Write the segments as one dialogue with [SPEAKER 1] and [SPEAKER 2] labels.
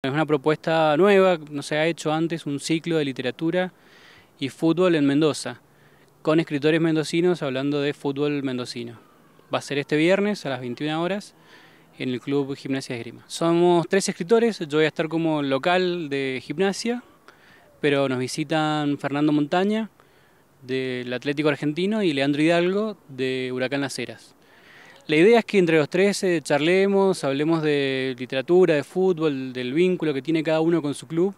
[SPEAKER 1] Es una propuesta nueva, no se ha hecho antes un ciclo de literatura y fútbol en Mendoza, con escritores mendocinos hablando de fútbol mendocino. Va a ser este viernes a las 21 horas en el Club Gimnasia de Esgrima. Somos tres escritores, yo voy a estar como local de gimnasia, pero nos visitan Fernando Montaña del Atlético Argentino y Leandro Hidalgo de Huracán Las Heras. La idea es que entre los tres eh, charlemos, hablemos de literatura, de fútbol, del vínculo que tiene cada uno con su club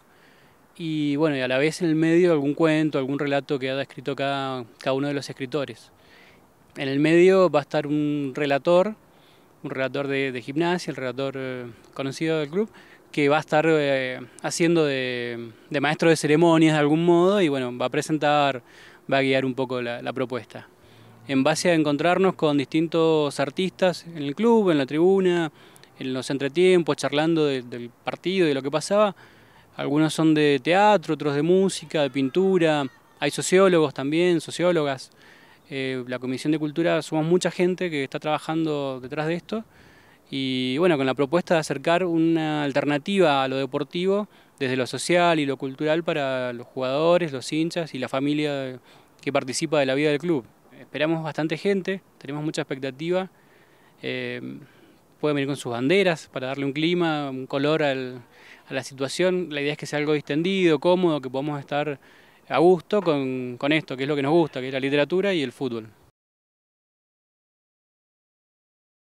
[SPEAKER 1] y bueno, a la vez en el medio algún cuento, algún relato que haya escrito cada, uno de los escritores. En el medio va a estar un relator, un relator de, gimnasia, el relator eh, conocido del club, que va a estar eh, haciendo de, maestro de ceremonias de algún modo y bueno, va a presentar, va a guiar un poco la propuesta en base a encontrarnos con distintos artistas en el club, en la tribuna, en los entretiempos, charlando del partido, de lo que pasaba. Algunos son de teatro, otros de música, de pintura. Hay sociólogos también, sociólogas. Eh, la Comisión de Cultura somos mucha gente que está trabajando detrás de esto. Y bueno, con la propuesta de acercar una alternativa a lo deportivo desde lo social y lo cultural para los jugadores, los hinchas y la familia que participa de la vida del club esperamos bastante gente, tenemos mucha expectativa. Eh, pueden venir con sus banderas para darle un clima, un color al, a la situación. La idea es que sea algo distendido, cómodo, que podamos estar a gusto con, con esto, que es lo que nos gusta, que es la literatura y el fútbol.